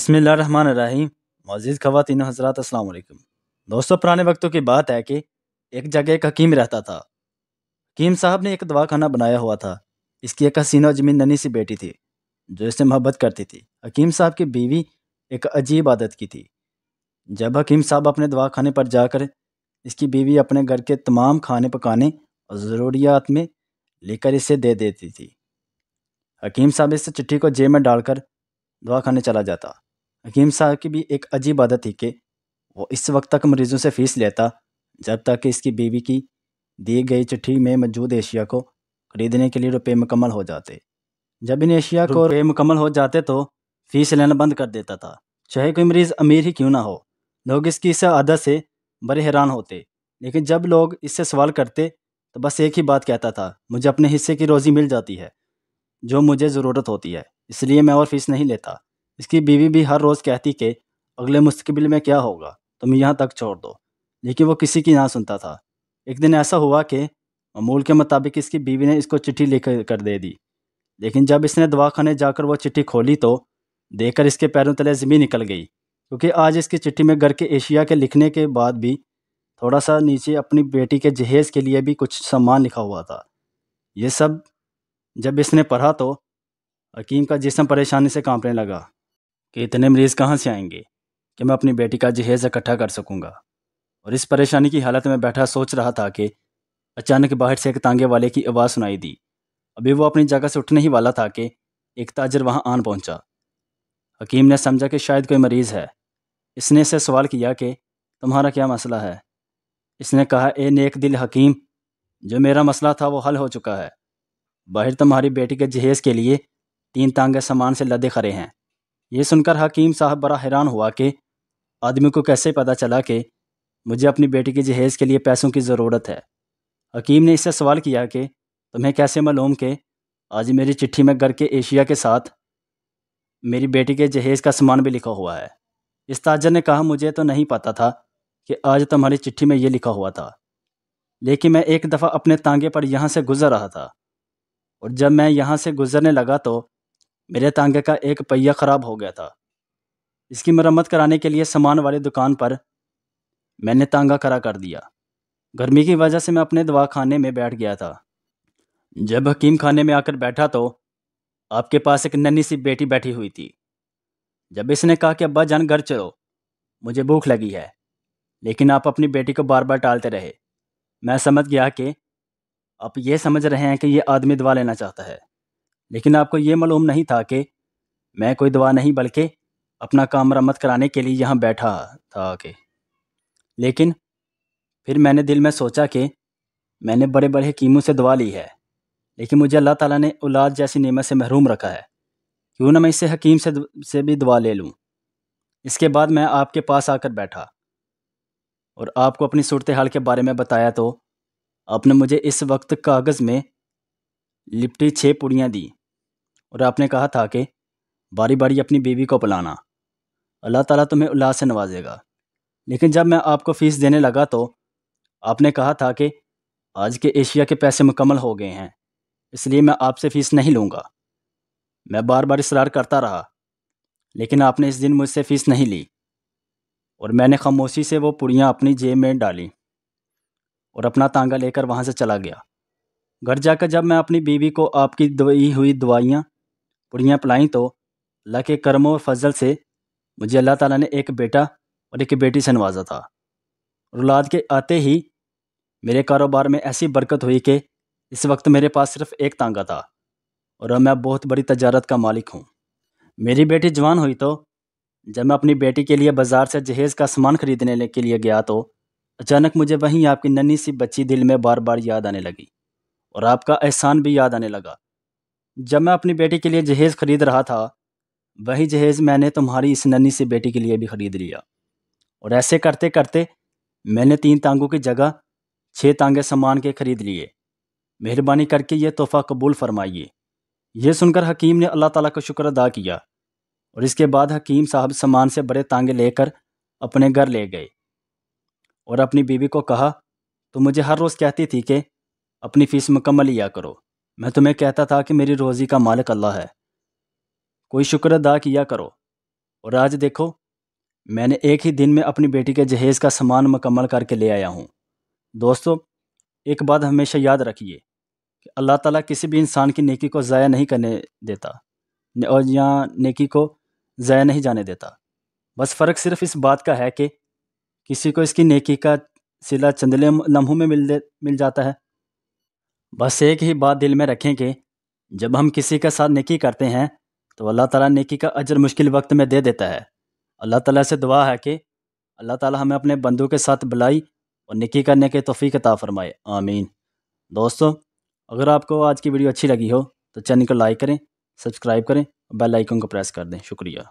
रही मज़ीज़ ख़वान हज़रात असल दोस्तों पुराने वक्तों की बात है कि एक जगह एक हकीम रहता था हकीम साहब ने एक दवाखाना बनाया हुआ था इसकी एक हसीनो जमीन ननी सी बेटी थी जो इससे मोहब्बत करती थी हकीम साहब की बीवी एक अजीब आदत की थी जब हकीम साहब अपने दवाखाने पर जाकर इसकी बीवी अपने घर के तमाम खाने पकाने और ज़रूरियात में लेकर इसे दे देती थी हकीम साहब इस चिट्ठी को जेब में डालकर खाने चला जाता हकीम साहब की भी एक अजीब आदत थी कि वो इस वक्त तक मरीजों से फीस लेता जब तक कि इसकी बीवी की दी गई चिट्ठी में मौजूद एशिया को खरीदने के लिए रुपये मुकम्मल हो जाते जब इन एशिया को रुपये मुकम्मल हो जाते तो फीस लेना बंद कर देता था चाहे कोई मरीज़ अमीर ही क्यों ना हो लोग इसकी इस आदत से बड़े हैरान होते लेकिन जब लोग इससे सवाल करते तो बस एक ही बात कहता था मुझे अपने हिस्से की रोज़ी मिल जाती है जो मुझे ज़रूरत होती है इसलिए मैं और फीस नहीं लेता इसकी बीवी भी हर रोज़ कहती कि अगले मुस्तबिल में क्या होगा तुम यहाँ तक छोड़ दो लेकिन वो किसी की ना सुनता था एक दिन ऐसा हुआ कि अमूल के मुताबिक इसकी बीवी ने इसको चिट्ठी लिख कर दे दी लेकिन जब इसने दवाखाने जाकर वो चिट्ठी खोली तो देखकर इसके पैरों तले ज़मीन निकल गई क्योंकि आज इसकी चिट्ठी में घर के एशिया के लिखने के बाद भी थोड़ा सा नीचे अपनी बेटी के जहेज़ के लिए भी कुछ सामान लिखा हुआ था ये सब जब इसने पढ़ा तो हकीम का जिसम परेशानी से कांपने लगा कि इतने मरीज़ कहाँ से आएंगे कि मैं अपनी बेटी का जहेज़ इकट्ठा कर सकूँगा और इस परेशानी की हालत में बैठा सोच रहा था कि अचानक बाहर से एक तांगे वाले की आवाज़ सुनाई दी अभी वो अपनी जगह से उठने ही वाला था कि एक ताजर वहाँ आन पहुँचा हकीम ने समझा कि शायद कोई मरीज़ है इसने इसे सवाल किया कि तुम्हारा क्या मसला है इसने कहा ए नेक दिल हकीम जो मेरा मसला था वो हल हो चुका है बाहर तुम्हारी बेटी के जहेज़ के लिए तीन तांगे सामान से लदे खड़े हैं ये सुनकर हकीम साहब बड़ा हैरान हुआ कि आदमी को कैसे पता चला कि मुझे अपनी बेटी के जहेज़ के लिए पैसों की ज़रूरत है हकीम ने इससे सवाल किया कि तुम्हें कैसे मालूम कि आज मेरी चिट्ठी में घर के एशिया के साथ मेरी बेटी के जहेज़ का सामान भी लिखा हुआ है इस ताजर ने कहा मुझे तो नहीं पता था कि आज तुम्हारी चिट्ठी में ये लिखा हुआ था लेकिन मैं एक दफ़ा अपने तांगे पर यहाँ से गुज़र रहा था और जब मैं यहाँ से गुज़रने लगा तो मेरे तांगे का एक पहिया खराब हो गया था इसकी मरम्मत कराने के लिए सामान वाली दुकान पर मैंने तांगा खड़ा कर दिया गर्मी की वजह से मैं अपने दवा खाने में बैठ गया था जब हकीम खाने में आकर बैठा तो आपके पास एक नन्ही सी बेटी बैठी हुई थी जब इसने कहा कि अब्बा जान घर चलो मुझे भूख लगी है लेकिन आप अपनी बेटी को बार बार टालते रहे मैं समझ गया कि आप ये समझ रहे हैं कि ये आदमी दवा लेना चाहता है लेकिन आपको ये मालूम नहीं था कि मैं कोई दवा नहीं बल्कि अपना काम मरम्मत कराने के लिए यहाँ बैठा था आके लेकिन फिर मैंने दिल में सोचा कि मैंने बड़े बड़े हकीमों से दवा ली है लेकिन मुझे अल्लाह ताला ने औलाद जैसी नेमत से महरूम रखा है क्यों ना मैं इसे हकीम से से भी दवा ले लूँ इसके बाद मैं आपके पास आकर बैठा और आपको अपनी सूरत हाल के बारे में बताया तो आपने मुझे इस वक्त कागज़ में लिपटी छः पुड़ियाँ दी और आपने कहा था कि बारी बारी अपनी बीवी को बुलाना अल्लाह ताला तुम्हें उल्लास से नवाजेगा लेकिन जब मैं आपको फ़ीस देने लगा तो आपने कहा था कि आज के एशिया के पैसे मुकम्मल हो गए हैं इसलिए मैं आपसे फ़ीस नहीं लूँगा मैं बार बार इसरार करता रहा लेकिन आपने इस दिन मुझसे फ़ीस नहीं ली और मैंने खामोशी से वो पुड़ियाँ अपनी जेब में डाली और अपना तांगा लेकर वहाँ से चला गया घर जाकर जब मैं अपनी बीवी को आपकी दवाई हुई दवाइयाँ पुड़ियाँ पिलाई तो अल्लाह के करमों और फजल से मुझे अल्लाह ताला ने एक बेटा और एक बेटी से नवाजा था औलाद के आते ही मेरे कारोबार में ऐसी बरकत हुई कि इस वक्त मेरे पास सिर्फ एक तांगा था और अब मैं बहुत बड़ी तजारत का मालिक हूँ मेरी बेटी जवान हुई तो जब मैं अपनी बेटी के लिए बाज़ार से जहेज़ का सामान खरीदने के लिए गया तो अचानक मुझे वहीं आपकी नन्ही सी बच्ची दिल में बार बार याद आने लगी और आपका एहसान भी याद आने लगा जब मैं अपनी बेटी के लिए जहेज़ ख़रीद रहा था वही जहेज़ मैंने तुम्हारी इस नन्नी सी बेटी के लिए भी ख़रीद लिया और ऐसे करते करते मैंने तीन तांगों की जगह छः तांगे सामान के ख़रीद लिए मेहरबानी करके ये तोहफ़ा कबूल फरमाइए यह सुनकर हकीम ने अल्लाह ताला का शुक्र अदा किया और इसके बाद हकीम साहब सामान से बड़े तांगे लेकर अपने घर ले गए और अपनी बीवी को कहा तो मुझे हर रोज़ कहती थी कि अपनी फ़ीस मुकम्मल लिया करो मैं तुम्हें कहता था कि मेरी रोज़ी का मालिक अल्लाह है कोई शुक्र अदा किया करो और आज देखो मैंने एक ही दिन में अपनी बेटी के जहेज़ का सामान मुकम्मल करके ले आया हूँ दोस्तों एक बात हमेशा याद रखिए कि अल्लाह ताला किसी भी इंसान की नेकी को ज़ाया नहीं करने देता और यहाँ नेकी को ज़ाया नहीं जाने देता बस फ़र्क सिर्फ इस बात का है कि किसी को इसकी नेकी का सिला चंदले लम्हों में मिल दे मिल जाता है बस एक ही बात दिल में रखें कि जब हम किसी के साथ नेकी करते हैं तो अल्लाह ताला नेकी का अजर मुश्किल वक्त में दे देता है अल्लाह ताला से दुआ है कि अल्लाह ताला हमें अपने बंदों के साथ बुलाई और नेकी करने के तोफ़ी अता फ़रमाए आमीन दोस्तों अगर आपको आज की वीडियो अच्छी लगी हो तो चैनल को लाइक करें सब्सक्राइब करें और बेल आइकन को प्रेस कर दें शुक्रिया